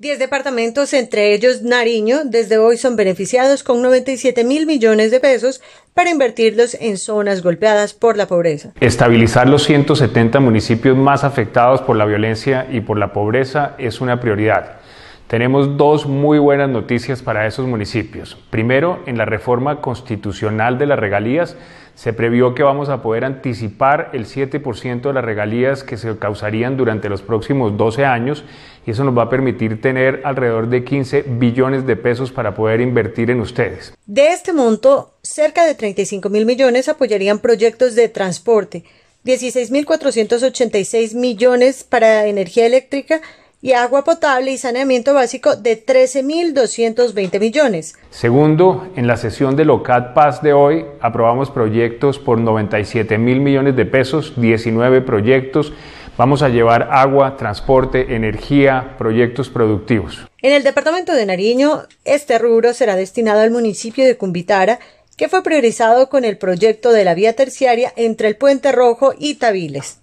Diez departamentos, entre ellos Nariño, desde hoy son beneficiados con 97 mil millones de pesos para invertirlos en zonas golpeadas por la pobreza. Estabilizar los 170 municipios más afectados por la violencia y por la pobreza es una prioridad. Tenemos dos muy buenas noticias para esos municipios. Primero, en la reforma constitucional de las regalías se previó que vamos a poder anticipar el 7% de las regalías que se causarían durante los próximos 12 años y eso nos va a permitir tener alrededor de 15 billones de pesos para poder invertir en ustedes. De este monto, cerca de 35 mil millones apoyarían proyectos de transporte, mil 16.486 millones para energía eléctrica, y agua potable y saneamiento básico de 13.220 millones. Segundo, en la sesión de LOCAT Paz de hoy aprobamos proyectos por 97 mil millones de pesos, 19 proyectos. Vamos a llevar agua, transporte, energía, proyectos productivos. En el departamento de Nariño, este rubro será destinado al municipio de Cumbitara, que fue priorizado con el proyecto de la vía terciaria entre el Puente Rojo y Tabiles.